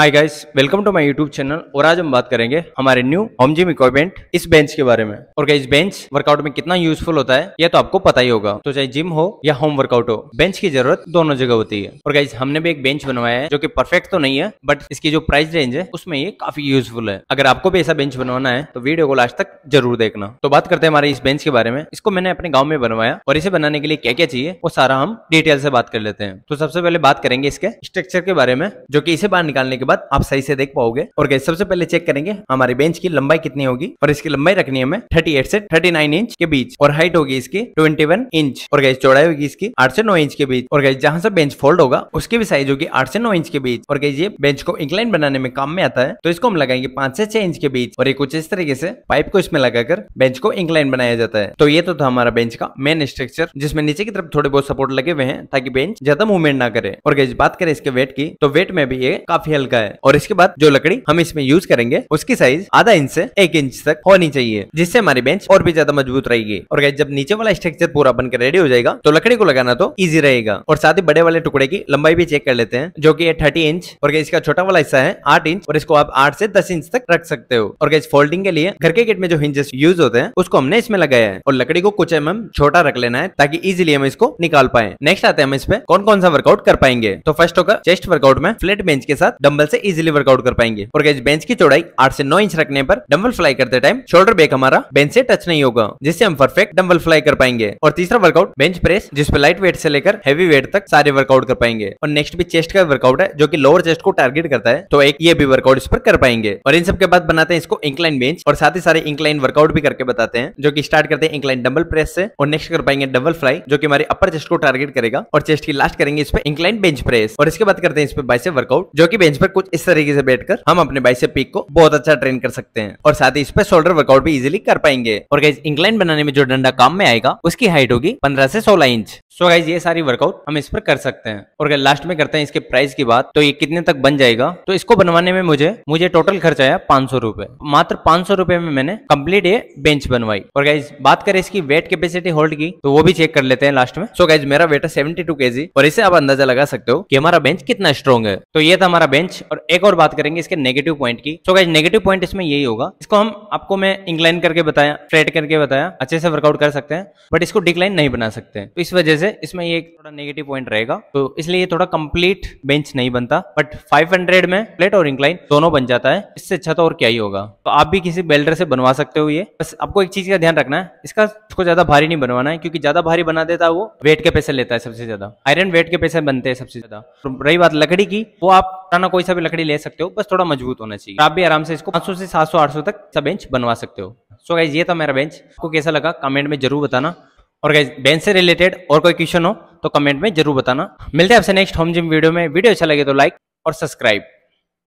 hi guys welcome to my YouTube channel और आज हम बात करेंगे हमारे न्यू होम जिम इक्विपमेंट इस बेंच के बारे में और गाइस बेंच वर्कआउट में कितना यूजफुल होता है यह तो आपको पता ही होगा तो चाहे जिम हो या होम वर्कआउट हो बेंच की जरूरत दोनों जगह होती है और गाइज हमने भी एक बेंच बनवाया है जो की परफेक्ट तो नहीं है बट इसकी जो प्राइस रेंज है उसमें ये काफी यूजफुल है अगर आपको भी ऐसा बेंच बनवाना है तो वीडियो को लास्ट तक जरूर देखना तो बात करते हैं हमारे इस बेंच के बारे में इसको मैंने अपने गाँव में बनवाया और इसे बनाने के लिए क्या क्या चाहिए वो सारा हम डिटेल से बात कर लेते हैं तो सबसे पहले बात करेंगे इसके स्ट्रक्चर के बारे में जो की इसे बाहर निकालने के बाद आप सही से देख पाओगे और गैस सबसे पहले चेक करेंगे हमारी बेंच की लंबाई कितनी होगी और इसकी लंबाई रखनी है हमें एट से थर्टी इंच के बीच और हाइट होगी इसकी ट्वेंटी इंच और गैस चौड़ाई होगी इसकी आठ से नौ इंच के बीच और गैस जहां से बेंच फोल्ड होगा उसकी भी साइज होगी आठ से नौ इंच के बीच और गैस ये बेंच को इंक्लाइन बनाने में काम में आता है तो इसको हम लगाएंगे पांच से छह इंच के बीच और ये कुछ इस तरीके से पाइप को इसमें लगाकर बेंच को इंक्लाइन बनाया जाता है तो ये तो था हमारा बेंच का मेन स्ट्रक्चर जिसमें नीचे की तरफ थोड़े बहुत सपोर्ट लगे हुए हैं ताकि बेंच ज्यादा मूवमेंट ना करे और गैस बात करें इसके वेट की तो वेट में भी ये काफी हल्का है और इसके बाद जो लकड़ी हम इसमें यूज करेंगे उसकी साइज आधा इंच से एक इंच तक होनी चाहिए जिससे हमारी बेंच और भी ज्यादा मजबूत रहेगी और जब नीचे वाला स्ट्रक्चर पूरा बनकर रेडी हो जाएगा तो लकड़ी को लगाना तो ईजी रहेगा और साथ ही बड़े वाले टुकड़े की लंबाई भी चेक कर लेते हैं जो की थर्टी इंच और इसका छोटा वाला हिस्सा है आठ इंच और इसको आप आठ से दस इंच तक रख सकते हो और इस फोल्डिंग के लिए घर के किट में जो हिंजेस यूज होते हैं उसको हमने इसमें लगाया है और लकड़ी को कुछ एम mm छोटा रख लेना है ताकि इजिली हम इसको निकाल पाए नेक्स्ट आते हैं हम इस पे कौन कौन सा वर्कआउट कर पाएंगे तो फर्स्ट होगा चेस्ट वर्कआउट में फ्लेट बेंच के साथ डम्बल से इजिली वर्कआउट कर पाएंगे और बेंच की चौड़ाई आठ से नौ इंच रखने पर डम्बल फ्लाई करते टाइम शोल्डर बैक हमारा बेंच से टच नहीं होगा जिससे हम परफेक्ट डम्बल फ्लाई कर पाएंगे और तीसरा वर्कआउट बेंच प्रेस जिसपे लाइट वेट से लेकर हैवी वेट तक सारे वर्कआउट कर पाएंगे और नेक्स्ट भी चेस्ट का वर्कआउट है जो की लोअर चेस्ट को टारगेट करता है तो एक ये भी वर्कआउट इस पर कर पाएंगे और इन सबके बाद बनाते हैं इसको इंक्लाइन बेंच और साथ ही सारे इंक्लाइन वर्कआउट भी करके बताते हैं जो की स्टार्ट करते हैं इंक्लाइन डबल प्रेस से और नेक्स्ट कर पाएंगे डबल फ्लाई जो की हमारे अपर चेस्ट को टारगेट करेगा और चेस्ट की लास्ट करेंगे इस पर इंक्लाइन बेंच प्रेस और इसके बाद करते हैं इस पर बाइसेप वर्कआउट जो की बेंच पर कुछ इस तरीके से बैठकर हम अपने बाइसेप पीक को बहुत अच्छा ट्रेन कर सकते हैं और साथ ही इस पर शोल्डर वर्कआउट भी इजिली कर पाएंगे और इंक्लाइन बनाने में जो डंडा काम में आएगा उसकी हाइट होगी पंद्रह से सोलह इंच सो so गाइज ये सारी वर्कआउट हम इस पर कर सकते हैं और अगर लास्ट में करते हैं इसके प्राइस की बात तो ये कितने तक बन जाएगा तो इसको बनवाने में मुझे मुझे टोटल खर्च आया पांच सौ रुपए मात्र पांच सौ रुपए में मैंने कंप्लीट ये बेंच बनवाई और गाइज बात करें इसकी वेट कैपेसिटी होल्ड की तो वो भी चेक कर लेते हैं लास्ट में सो so गाइज मेरा वेट है सेवेंटी टू और इसे आप अंदाजा लगा सकते हो कि हमारा बेंच कितना स्ट्रॉन्ग है तो ये था हमारा बेंच और एक और बात करेंगे इसके नेगेटिव पॉइंट की सो गाइज नेगेटिव पॉइंट इसमें यही होगा इसको हम आपको मैं इंक्लाइन करके बताया ट्रेड करके बताया अच्छे से वर्कआउट कर सकते हैं बट इसको डिक्लाइन नहीं बना सकते तो इस वजह से है इसमें ये थोड़ा नेगेटिव पॉइंट रहेगा तो इसलिए ये थोड़ा कंप्लीट बेंच नहीं बनता बट 500 में प्लेट और इंक्लाइन दोनों बन जाता है इससे अच्छा तो और क्या ही होगा तो आप भी किसी बेल्डर से बनवा सकते हो ये बस आपको एक चीज का ध्यान रखना है इसका उसको ज्यादा भारी नहीं बनवाना है क्योंकि ज्यादा भारी बना देता है वो वेट के पैसे लेता है सबसे ज्यादा आयरन वेट के पैसे बनते हैं सबसे ज्यादा तो रही बात लकड़ी की वो आप पुराना कोई सा भी लकड़ी ले सकते हो बस थोड़ा मजबूत होना चाहिए आप भी आराम से इसको 500 से 700 800 तक सब बेंच बनवा सकते हो सो so गाइज ये था मेरा बेंच आपको कैसा लगा कमेंट में जरूर बताना और गाइज बैंक से रिलेटेड और कोई क्वेश्चन हो तो कमेंट में जरूर बताना मिलते हैं आपसे नेक्स्ट होम जिम वीडियो में वीडियो अच्छा लगे तो लाइक और सब्सक्राइब